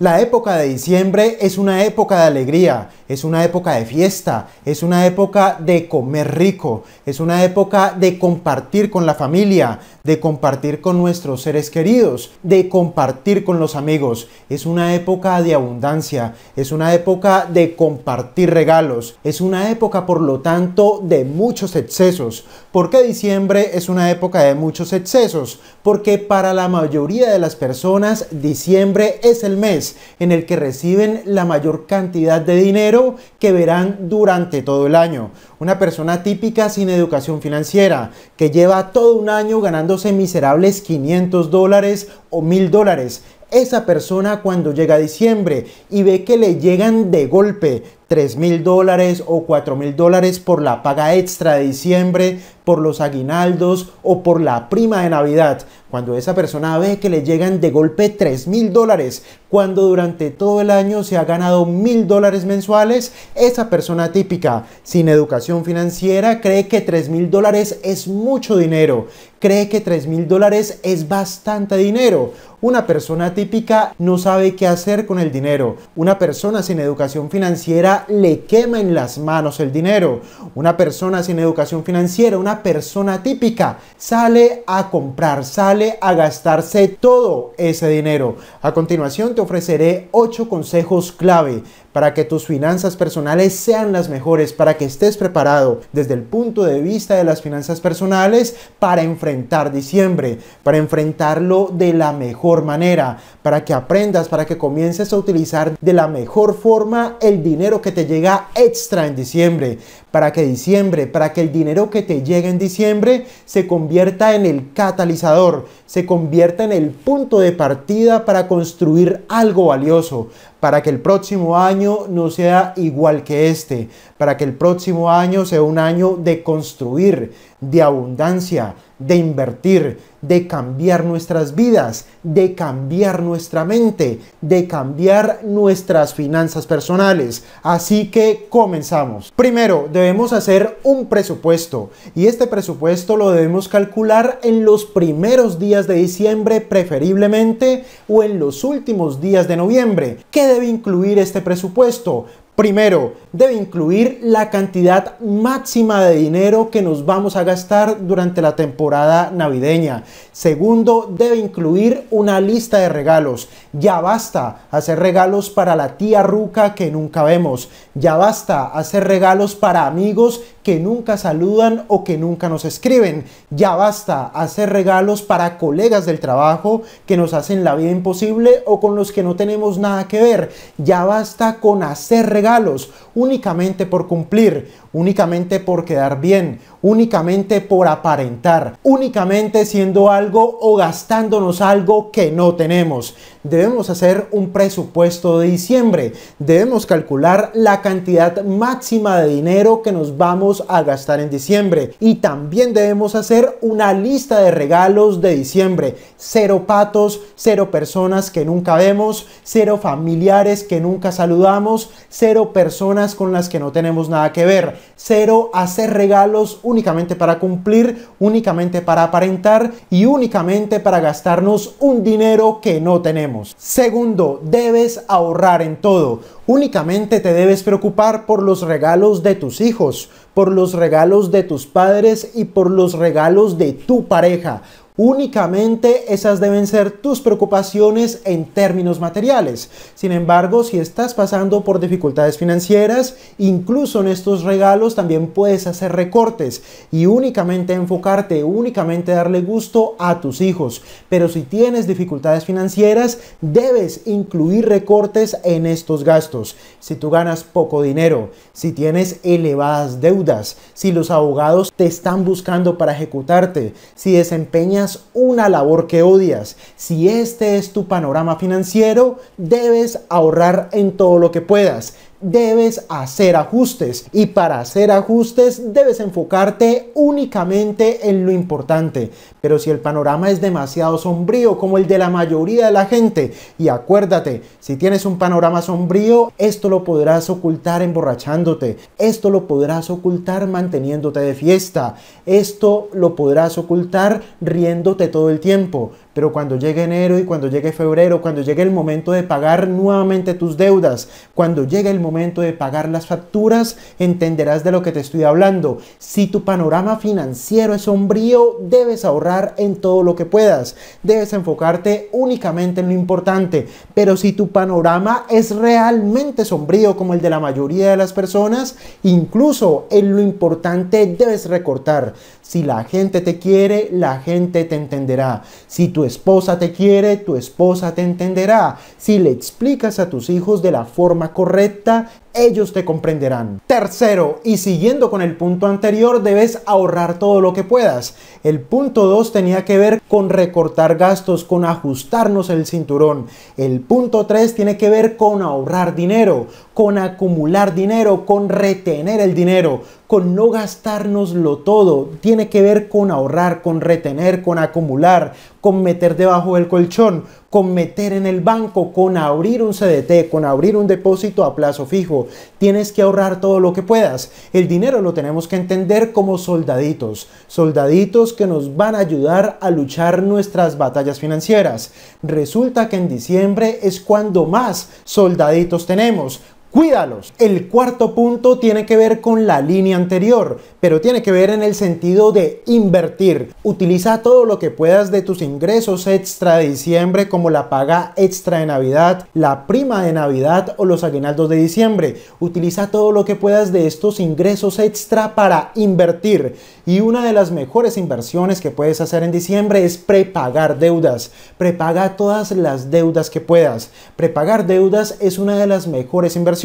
La época de diciembre es una época de alegría, es una época de fiesta, es una época de comer rico, es una época de compartir con la familia, de compartir con nuestros seres queridos, de compartir con los amigos, es una época de abundancia, es una época de compartir regalos, es una época por lo tanto de muchos excesos. ¿Por qué diciembre es una época de muchos excesos? Porque para la mayoría de las personas diciembre es el mes en el que reciben la mayor cantidad de dinero que verán durante todo el año. Una persona típica sin educación financiera que lleva todo un año ganándose miserables 500 dólares o 1000 dólares. Esa persona cuando llega a diciembre y ve que le llegan de golpe 3000 mil dólares o 4 mil dólares por la paga extra de diciembre, por los aguinaldos o por la prima de Navidad. Cuando esa persona ve que le llegan de golpe 3 mil dólares, cuando durante todo el año se ha ganado mil dólares mensuales, esa persona típica sin educación financiera cree que 3 mil dólares es mucho dinero, cree que 3 mil dólares es bastante dinero. Una persona típica no sabe qué hacer con el dinero. Una persona sin educación financiera le quema en las manos el dinero. Una persona sin educación financiera, una persona típica sale a comprar, sale a gastarse todo ese dinero. A continuación te ofreceré 8 consejos clave para que tus finanzas personales sean las mejores, para que estés preparado desde el punto de vista de las finanzas personales para enfrentar diciembre, para enfrentarlo de la mejor manera, para que aprendas, para que comiences a utilizar de la mejor forma el dinero que te llega extra en diciembre, para que diciembre, para que el dinero que te llegue en diciembre se convierta en el catalizador, se convierta en el punto de partida para construir algo valioso, para que el próximo año no sea igual que este, para que el próximo año sea un año de construir, de abundancia, de invertir, de cambiar nuestras vidas, de cambiar nuestra mente, de cambiar nuestras finanzas personales. Así que comenzamos. Primero, debemos hacer un presupuesto y este presupuesto lo debemos calcular en los primeros días de diciembre preferiblemente o en los últimos días de noviembre. ¿Qué debe incluir este presupuesto? Primero, debe incluir la cantidad máxima de dinero que nos vamos a gastar durante la temporada navideña. Segundo, debe incluir una lista de regalos. Ya basta hacer regalos para la tía Ruca que nunca vemos. Ya basta hacer regalos para amigos que nunca saludan o que nunca nos escriben. Ya basta hacer regalos para colegas del trabajo que nos hacen la vida imposible o con los que no tenemos nada que ver. Ya basta con hacer regalos regalos, únicamente por cumplir, únicamente por quedar bien, únicamente por aparentar, únicamente siendo algo o gastándonos algo que no tenemos. Debemos hacer un presupuesto de diciembre, debemos calcular la cantidad máxima de dinero que nos vamos a gastar en diciembre y también debemos hacer una lista de regalos de diciembre, cero patos, cero personas que nunca vemos, cero familiares que nunca saludamos, cero personas con las que no tenemos nada que ver. Cero, hacer regalos únicamente para cumplir, únicamente para aparentar y únicamente para gastarnos un dinero que no tenemos. Segundo, debes ahorrar en todo. Únicamente te debes preocupar por los regalos de tus hijos, por los regalos de tus padres y por los regalos de tu pareja. Únicamente esas deben ser tus preocupaciones en términos materiales. Sin embargo, si estás pasando por dificultades financieras, incluso en estos regalos también puedes hacer recortes y únicamente enfocarte, únicamente darle gusto a tus hijos. Pero si tienes dificultades financieras, debes incluir recortes en estos gastos. Si tú ganas poco dinero, si tienes elevadas deudas, si los abogados te están buscando para ejecutarte, si desempeñas una labor que odias. Si este es tu panorama financiero, debes ahorrar en todo lo que puedas debes hacer ajustes y para hacer ajustes debes enfocarte únicamente en lo importante. Pero si el panorama es demasiado sombrío como el de la mayoría de la gente, y acuérdate, si tienes un panorama sombrío, esto lo podrás ocultar emborrachándote, esto lo podrás ocultar manteniéndote de fiesta, esto lo podrás ocultar riéndote todo el tiempo. Pero cuando llegue enero y cuando llegue febrero, cuando llegue el momento de pagar nuevamente tus deudas, cuando llegue el momento de pagar las facturas, entenderás de lo que te estoy hablando. Si tu panorama financiero es sombrío, debes ahorrar en todo lo que puedas. Debes enfocarte únicamente en lo importante. Pero si tu panorama es realmente sombrío como el de la mayoría de las personas, incluso en lo importante debes recortar. Si la gente te quiere, la gente te entenderá. Si tu esposa te quiere, tu esposa te entenderá. Si le explicas a tus hijos de la forma correcta, ellos te comprenderán. Tercero, y siguiendo con el punto anterior, debes ahorrar todo lo que puedas. El punto 2 tenía que ver con recortar gastos, con ajustarnos el cinturón. El punto 3 tiene que ver con ahorrar dinero, con acumular dinero, con retener el dinero, con no gastárnoslo todo. Tiene que ver con ahorrar, con retener, con acumular, con meter debajo del colchón, con meter en el banco, con abrir un CDT, con abrir un depósito a plazo fijo. Tienes que ahorrar todo lo que puedas. El dinero lo tenemos que entender como soldaditos, soldaditos que nos van a ayudar a luchar nuestras batallas financieras. Resulta que en diciembre es cuando más soldaditos tenemos cuídalos. El cuarto punto tiene que ver con la línea anterior, pero tiene que ver en el sentido de invertir. Utiliza todo lo que puedas de tus ingresos extra de diciembre como la paga extra de Navidad, la prima de Navidad o los aguinaldos de diciembre. Utiliza todo lo que puedas de estos ingresos extra para invertir. Y una de las mejores inversiones que puedes hacer en diciembre es prepagar deudas. Prepaga todas las deudas que puedas. Prepagar deudas es una de las mejores inversiones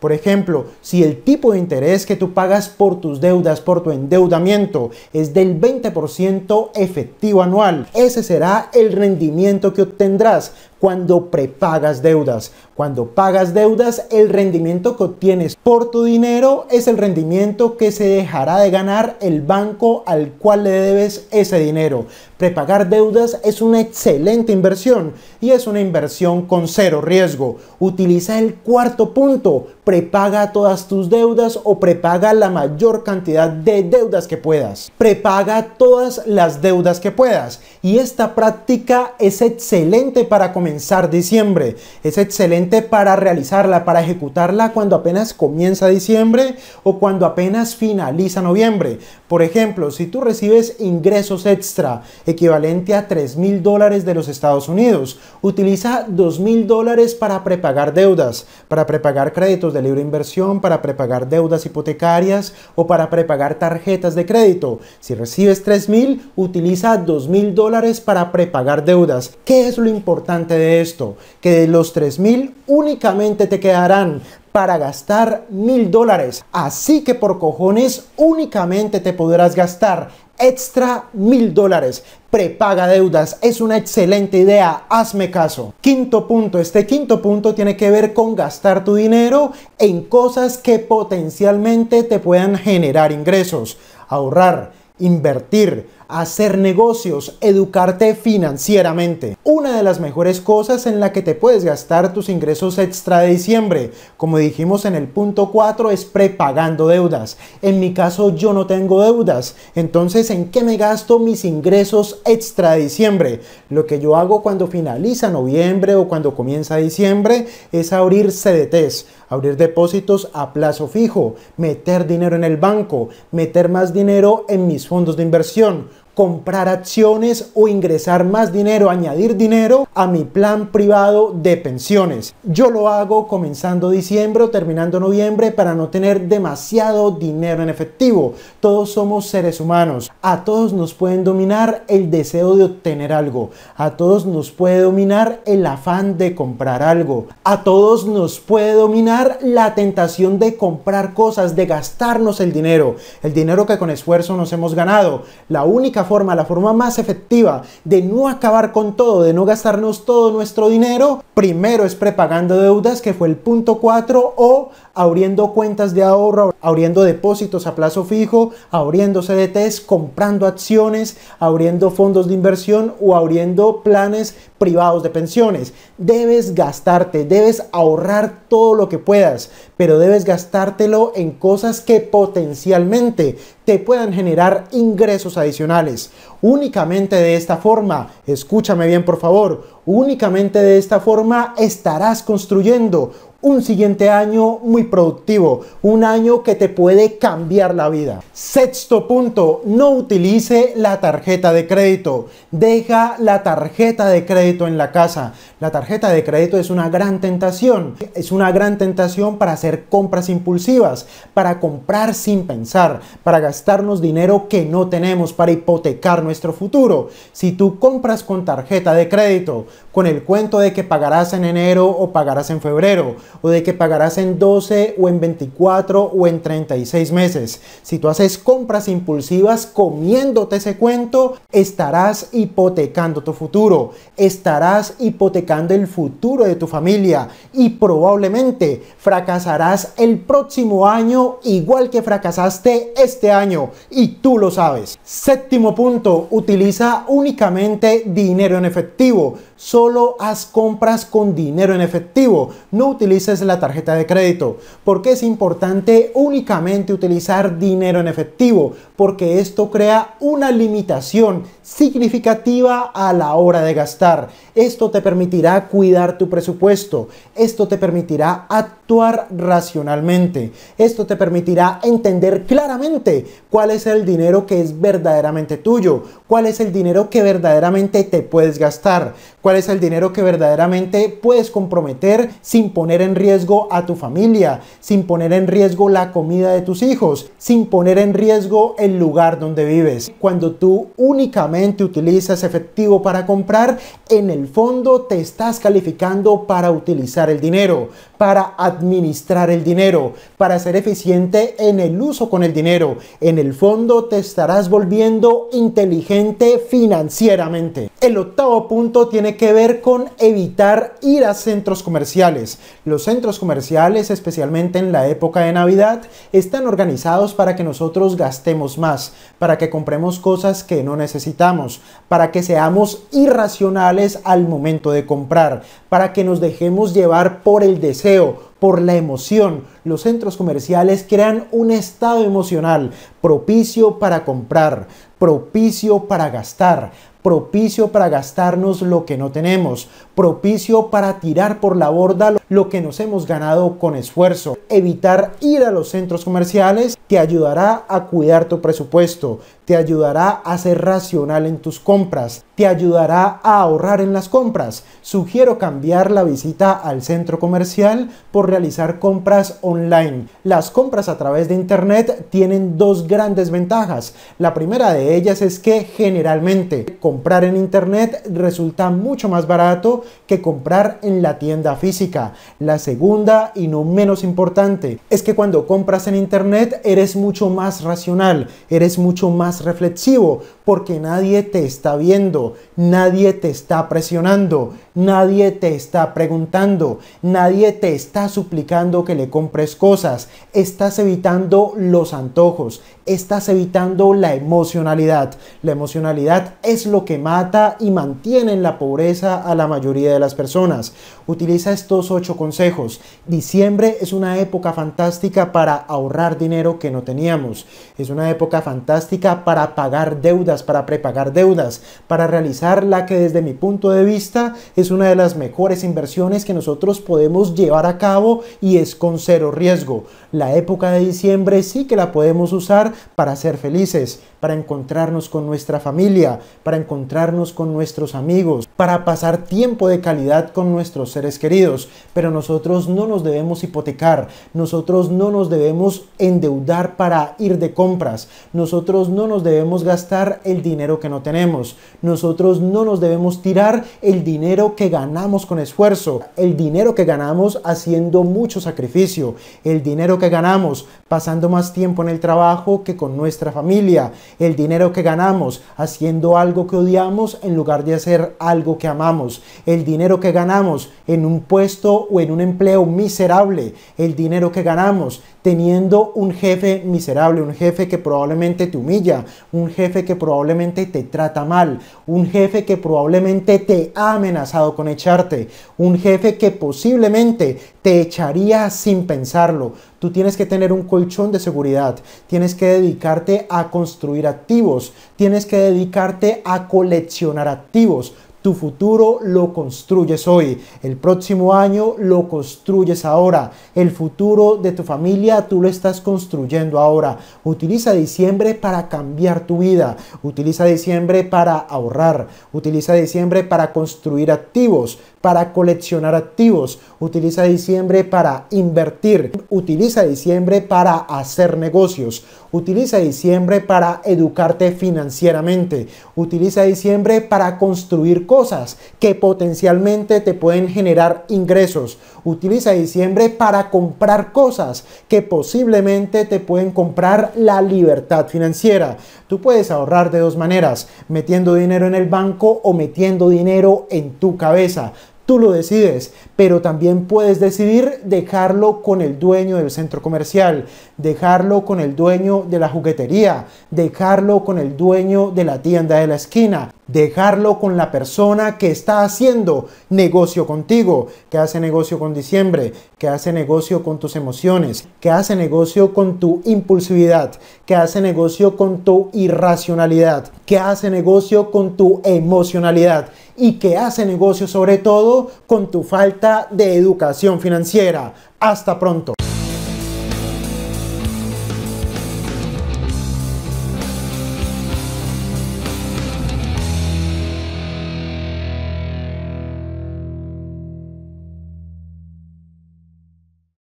por ejemplo, si el tipo de interés que tú pagas por tus deudas, por tu endeudamiento, es del 20% efectivo anual, ese será el rendimiento que obtendrás cuando prepagas deudas. Cuando pagas deudas, el rendimiento que obtienes por tu dinero es el rendimiento que se dejará de ganar el banco al cual le debes ese dinero. Prepagar deudas es una excelente inversión y es una inversión con cero riesgo. Utiliza el cuarto punto, prepaga todas tus deudas o prepaga la mayor cantidad de deudas que puedas. Prepaga todas las deudas que puedas y esta práctica es excelente para comenzar diciembre. Es excelente para realizarla, para ejecutarla cuando apenas comienza diciembre o cuando apenas finaliza noviembre. Por ejemplo, si tú recibes ingresos extra equivalente a tres mil dólares de los Estados Unidos, utiliza dos mil dólares para prepagar deudas, para prepagar créditos de libre inversión, para prepagar deudas hipotecarias o para prepagar tarjetas de crédito. Si recibes 3 mil, utiliza dos mil dólares para prepagar deudas. ¿Qué es lo importante de esto, que de los 3.000 únicamente te quedarán para gastar mil dólares. Así que por cojones únicamente te podrás gastar extra mil dólares. Prepaga deudas, es una excelente idea, hazme caso. Quinto punto, este quinto punto tiene que ver con gastar tu dinero en cosas que potencialmente te puedan generar ingresos. Ahorrar, invertir, hacer negocios, educarte financieramente. Una de las mejores cosas en la que te puedes gastar tus ingresos extra de diciembre, como dijimos en el punto 4, es prepagando deudas. En mi caso yo no tengo deudas, entonces ¿en qué me gasto mis ingresos extra de diciembre? Lo que yo hago cuando finaliza noviembre o cuando comienza diciembre es abrir CDTs, abrir depósitos a plazo fijo, meter dinero en el banco, meter más dinero en mis fondos de inversión comprar acciones o ingresar más dinero, añadir dinero a mi plan privado de pensiones. Yo lo hago comenzando diciembre o terminando noviembre para no tener demasiado dinero en efectivo. Todos somos seres humanos. A todos nos pueden dominar el deseo de obtener algo. A todos nos puede dominar el afán de comprar algo. A todos nos puede dominar la tentación de comprar cosas, de gastarnos el dinero. El dinero que con esfuerzo nos hemos ganado. La única forma, la forma más efectiva de no acabar con todo, de no gastarnos todo nuestro dinero, primero es prepagando deudas, que fue el punto 4, o abriendo cuentas de ahorro, abriendo depósitos a plazo fijo, abriendo CDTs, comprando acciones, abriendo fondos de inversión o abriendo planes privados de pensiones. Debes gastarte, debes ahorrar todo lo que puedas, pero debes gastártelo en cosas que potencialmente te puedan generar ingresos adicionales. Únicamente de esta forma, escúchame bien por favor, únicamente de esta forma estarás construyendo un siguiente año muy productivo, un año que te puede cambiar la vida. Sexto punto, no utilice la tarjeta de crédito. Deja la tarjeta de crédito en la casa. La tarjeta de crédito es una gran tentación. Es una gran tentación para hacer compras impulsivas, para comprar sin pensar, para gastarnos dinero que no tenemos, para hipotecar nuestro futuro. Si tú compras con tarjeta de crédito, con el cuento de que pagarás en enero o pagarás en febrero, o de que pagarás en 12 o en 24 o en 36 meses. Si tú haces compras impulsivas comiéndote ese cuento, estarás hipotecando tu futuro, estarás hipotecando el futuro de tu familia y probablemente fracasarás el próximo año igual que fracasaste este año y tú lo sabes. Séptimo punto, utiliza únicamente dinero en efectivo. Solo haz compras con dinero en efectivo, no utilices la tarjeta de crédito. porque es importante únicamente utilizar dinero en efectivo? Porque esto crea una limitación significativa a la hora de gastar. Esto te permitirá cuidar tu presupuesto, esto te permitirá actuar racionalmente, esto te permitirá entender claramente cuál es el dinero que es verdaderamente tuyo, cuál es el dinero que verdaderamente te puedes gastar, cuál es el dinero que verdaderamente puedes comprometer sin poner en riesgo a tu familia, sin poner en riesgo la comida de tus hijos, sin poner en riesgo el lugar donde vives. Cuando tú únicamente utilizas efectivo para comprar, en el fondo te estás calificando para utilizar el dinero, para administrar el dinero, para ser eficiente en el uso con el dinero. En el fondo te estarás volviendo inteligente financieramente el octavo punto tiene que ver con evitar ir a centros comerciales. Los centros comerciales, especialmente en la época de Navidad, están organizados para que nosotros gastemos más, para que compremos cosas que no necesitamos, para que seamos irracionales al momento de comprar, para que nos dejemos llevar por el deseo, por la emoción. Los centros comerciales crean un estado emocional propicio para comprar, propicio para gastar, propicio para gastarnos lo que no tenemos, propicio para tirar por la borda lo que nos hemos ganado con esfuerzo. Evitar ir a los centros comerciales te ayudará a cuidar tu presupuesto, te ayudará a ser racional en tus compras, te ayudará a ahorrar en las compras. Sugiero cambiar la visita al centro comercial por realizar compras online. Las compras a través de internet tienen dos grandes ventajas. La primera de ellas es que generalmente comprar en internet resulta mucho más barato que comprar en la tienda física. La segunda, y no menos importante, es que cuando compras en Internet eres mucho más racional, eres mucho más reflexivo, porque nadie te está viendo, nadie te está presionando, Nadie te está preguntando, nadie te está suplicando que le compres cosas. Estás evitando los antojos, estás evitando la emocionalidad. La emocionalidad es lo que mata y mantiene en la pobreza a la mayoría de las personas. Utiliza estos ocho consejos. Diciembre es una época fantástica para ahorrar dinero que no teníamos. Es una época fantástica para pagar deudas, para prepagar deudas, para realizar la que desde mi punto de vista es es una de las mejores inversiones que nosotros podemos llevar a cabo y es con cero riesgo. La época de diciembre sí que la podemos usar para ser felices, para encontrarnos con nuestra familia, para encontrarnos con nuestros amigos, para pasar tiempo de calidad con nuestros seres queridos. Pero nosotros no nos debemos hipotecar, nosotros no nos debemos endeudar para ir de compras, nosotros no nos debemos gastar el dinero que no tenemos, nosotros no nos debemos tirar el dinero que ganamos con esfuerzo, el dinero que ganamos haciendo mucho sacrificio, el dinero que ganamos pasando más tiempo en el trabajo que con nuestra familia, el dinero que ganamos haciendo algo que odiamos en lugar de hacer algo que amamos, el dinero que ganamos en un puesto o en un empleo miserable, el dinero que ganamos teniendo un jefe miserable, un jefe que probablemente te humilla, un jefe que probablemente te trata mal, un jefe que probablemente te ha amenazado con echarte, un jefe que posiblemente te echaría sin pensarlo. Tú tienes que tener un colchón de seguridad, tienes que dedicarte a construir activos, tienes que dedicarte a coleccionar activos tu futuro lo construyes hoy. El próximo año lo construyes ahora. El futuro de tu familia tú lo estás construyendo ahora. Utiliza diciembre para cambiar tu vida. Utiliza diciembre para ahorrar. Utiliza diciembre para construir activos, para coleccionar activos. Utiliza diciembre para invertir. Utiliza diciembre para hacer negocios. Utiliza diciembre para educarte financieramente. Utiliza diciembre para construir cosas cosas que potencialmente te pueden generar ingresos. Utiliza diciembre para comprar cosas que posiblemente te pueden comprar la libertad financiera. Tú puedes ahorrar de dos maneras, metiendo dinero en el banco o metiendo dinero en tu cabeza. Tú lo decides, pero también puedes decidir dejarlo con el dueño del centro comercial dejarlo con el dueño de la juguetería, dejarlo con el dueño de la tienda de la esquina, dejarlo con la persona que está haciendo negocio contigo, que hace negocio con diciembre, que hace negocio con tus emociones, que hace negocio con tu impulsividad, que hace negocio con tu irracionalidad, que hace negocio con tu emocionalidad y que hace negocio sobre todo con tu falta de educación financiera. Hasta pronto.